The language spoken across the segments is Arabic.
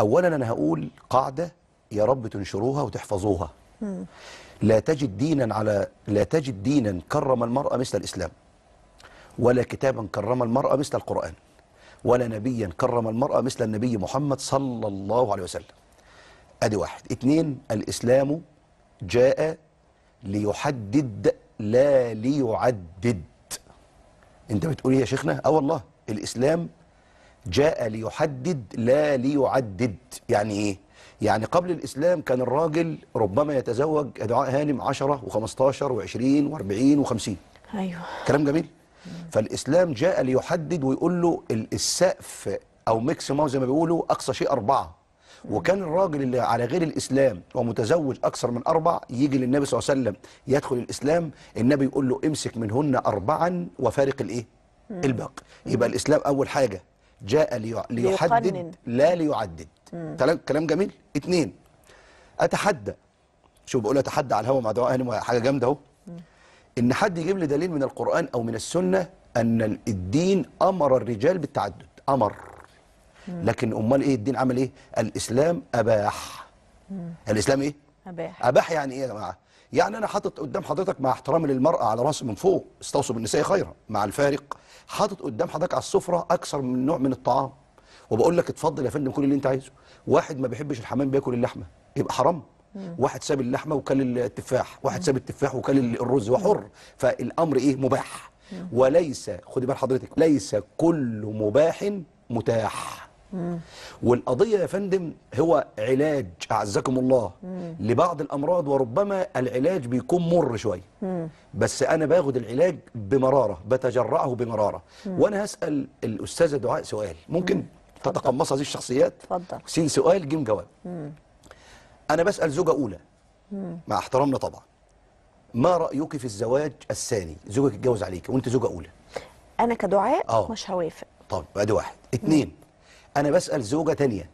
أولا أنا هقول قاعدة يا رب تنشروها وتحفظوها لا تجد دينا على لا تجد دينا كرم المرأة مثل الإسلام ولا كتابا كرم المرأة مثل القرآن ولا نبيا كرم المرأة مثل النبي محمد صلى الله عليه وسلم أدي واحد اتنين الإسلام جاء ليحدد لا ليعدد انت بتقول ايه يا شيخنا اه والله الإسلام جاء ليحدد لا ليعدد يعني ايه يعني قبل الإسلام كان الراجل ربما يتزوج دعاء هانم 10 و15 و20 و40 و50 أيوة كلام جميل فالإسلام جاء ليحدد ويقول له السقف أو ميكس ماو زي ما بيقولوا أقصى شيء أربعة وكان الراجل اللي على غير الإسلام ومتزوج أكثر من أربع يجي للنبي صلى الله عليه وسلم يدخل الإسلام النبي يقول له امسك منهن أربعا وفارق الإيه؟ الباقي يبقى الإسلام أول حاجة جاء ليحدد لا ليعدد كلام جميل اتنين اتحدى شوف بقول اتحدى على الهوا مع دعاء اهلي حاجه جامده اهو ان حد يجيب لي دليل من القران او من السنه ان الدين امر الرجال بالتعدد امر لكن امال ايه الدين عمل ايه الاسلام اباح الاسلام ايه اباح اباح يعني ايه يا جماعه يعني انا حاطط قدام حضرتك مع احترامي للمراه على راسي من فوق استوصوا بالنساء خيرا مع الفارق حاطط قدام حضرتك على السفره اكثر من نوع من الطعام وبقول لك اتفضل يا فندم كل اللي انت عايزه واحد ما بيحبش الحمام بياكل اللحمه يبقى حرام واحد ساب اللحمه وكل التفاح واحد ساب التفاح وكل الرز وحر فالامر ايه مباح وليس خدي بال حضرتك ليس كل مباح متاح والقضية يا فندم هو علاج أعزكم الله لبعض الأمراض وربما العلاج بيكون مر شوية بس أنا باخد العلاج بمرارة بتجرعه بمرارة وأنا هسأل الأستاذة دعاء سؤال ممكن تتقمص هذه الشخصيات سين سؤال جيم جواب أنا بسأل زوجة أولى مع احترامنا طبعا ما رأيك في الزواج الثاني زوجك اتجوز عليك وأنت زوجة أولى أنا كدعاء آه. مش هوافق طب ادي واحد اتنين مم. أنا بسأل زوجة تانية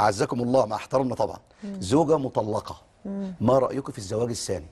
أعزكم الله مع احترامنا طبعا زوجة مطلقة ما رأيك في الزواج الثاني؟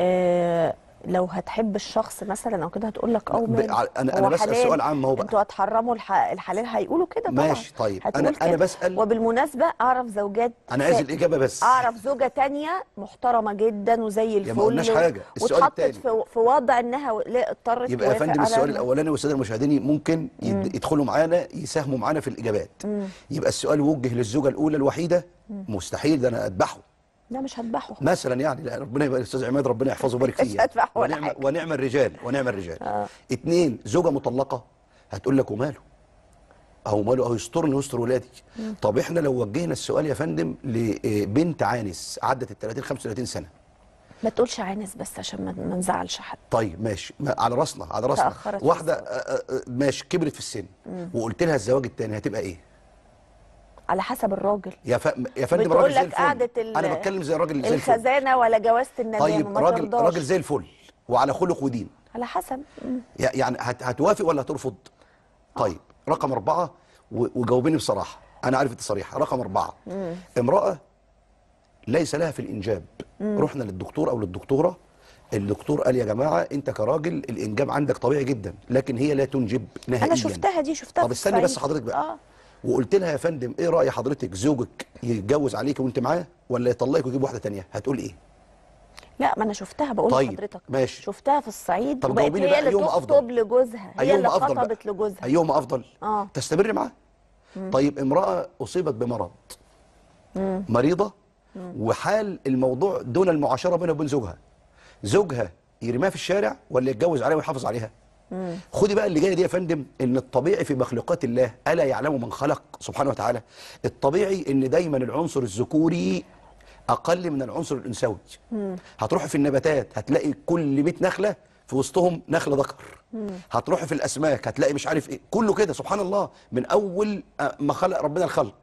آه، لو هتحب الشخص مثلا او كده هتقول لك او انا انا بسال سؤال عام هو بقى انتوا هتحرموا الحلال هيقولوا كده طبعا ماشي طيب انا انا بسال وبالمناسبه اعرف زوجات انا عايز الاجابه بس اعرف زوجه تانية محترمه جدا وزي الفل ما قلناش حاجه السؤال التاني في, في وضع انها اضطرت يبقى يا فندم السؤال الاولاني والساده المشاهدين ممكن يدخلوا معانا يساهموا معانا في الاجابات مم. يبقى السؤال وجه للزوجه الاولى الوحيده مم. مستحيل ده انا اذبحه لا مش هذبحه مثلا يعني ربنا يبقى الاستاذ عماد ربنا يحفظه ويبارك فيه مش هذبحه ولا ونعم, حاجة. ونعم الرجال ونعم الرجال آه. اتنين زوجه مطلقه هتقول لك وماله او ماله او يسترني ويستر ولادي طب احنا لو وجهنا السؤال يا فندم لبنت آه، عانس عدت ال 30 35 سنه ما تقولش عانس بس عشان ما نزعلش حد طيب ماشي على راسنا على راسنا واحده آه، آه، ماشي كبرت في السن مم. وقلت لها الزواج الثاني هتبقى ايه على حسب الراجل يا ف... يا فندم الراجل زي الفل انا بتكلم زي الراجل زي الفل الخزانه ولا جوازه الندامه طيب راجل راجل زي الفل وعلى خلق ودين على حسب يعني هت... هتوافق ولا هترفض آه. طيب رقم أربعة و... وجاوبني بصراحه انا عارف انت صريحه رقم أربعة مم. امراه ليس لها في الانجاب مم. رحنا للدكتور او للدكتوره الدكتور قال يا جماعه انت كراجل الانجاب عندك طبيعي جدا لكن هي لا تنجب نهائيا انا شفتها دي شفتها طب استني بس حضرتك بقى آه. وقلت لها يا فندم ايه راي حضرتك زوجك يتجوز عليك وانت معاه ولا يطلقك ويجيب واحده ثانيه هتقول ايه لا ما انا شفتها بقول طيب لحضرتك ماشي شفتها في الصعيد طب وبقت هي اللي تخطب لجوزها هي اللي خطبت لجوزها ايهما افضل اه تستمر معاه طيب امراه اصيبت بمرض مم. مريضه مم. وحال الموضوع دون المعاشره بينها وبين زوجها زوجها يرميها في الشارع ولا يتجوز عليها ويحافظ عليها خدي بقى اللي جايه دي يا فندم ان الطبيعي في مخلوقات الله الا يعلم من خلق سبحانه وتعالى الطبيعي ان دايما العنصر الذكوري اقل من العنصر الانثوي هتروحي في النباتات هتلاقي كل 100 نخله في وسطهم نخله ذكر هتروحي في الاسماك هتلاقي مش عارف ايه كله كده سبحان الله من اول آه، ما خلق ربنا الخلق